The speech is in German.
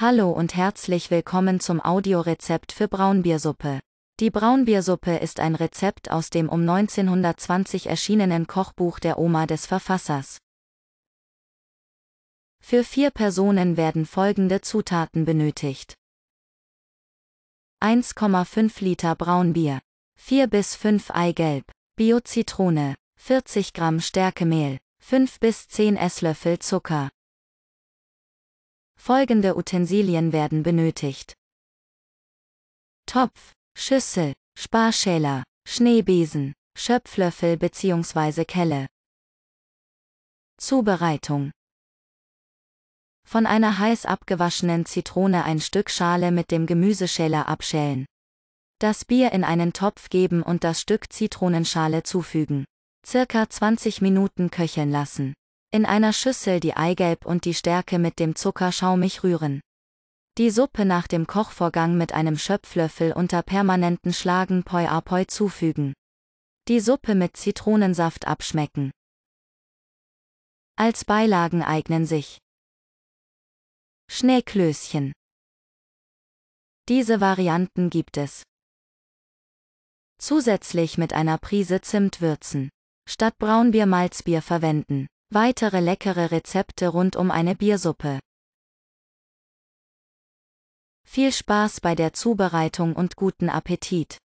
Hallo und herzlich willkommen zum Audiorezept für Braunbiersuppe. Die Braunbiersuppe ist ein Rezept aus dem um 1920 erschienenen Kochbuch der Oma des Verfassers. Für vier Personen werden folgende Zutaten benötigt. 1,5 Liter Braunbier, 4 bis 5 Eigelb, Bio-Zitrone, 40 Gramm Stärkemehl, 5 bis 10 Esslöffel Zucker, Folgende Utensilien werden benötigt. Topf, Schüssel, Sparschäler, Schneebesen, Schöpflöffel bzw. Kelle. Zubereitung. Von einer heiß abgewaschenen Zitrone ein Stück Schale mit dem Gemüseschäler abschälen. Das Bier in einen Topf geben und das Stück Zitronenschale zufügen. Circa 20 Minuten köcheln lassen. In einer Schüssel die Eigelb und die Stärke mit dem Zucker schaumig rühren. Die Suppe nach dem Kochvorgang mit einem Schöpflöffel unter permanenten Schlagen Poi a Poi zufügen. Die Suppe mit Zitronensaft abschmecken. Als Beilagen eignen sich Schneeklößchen. Diese Varianten gibt es. Zusätzlich mit einer Prise Zimt würzen. Statt Braunbier Malzbier verwenden. Weitere leckere Rezepte rund um eine Biersuppe. Viel Spaß bei der Zubereitung und guten Appetit!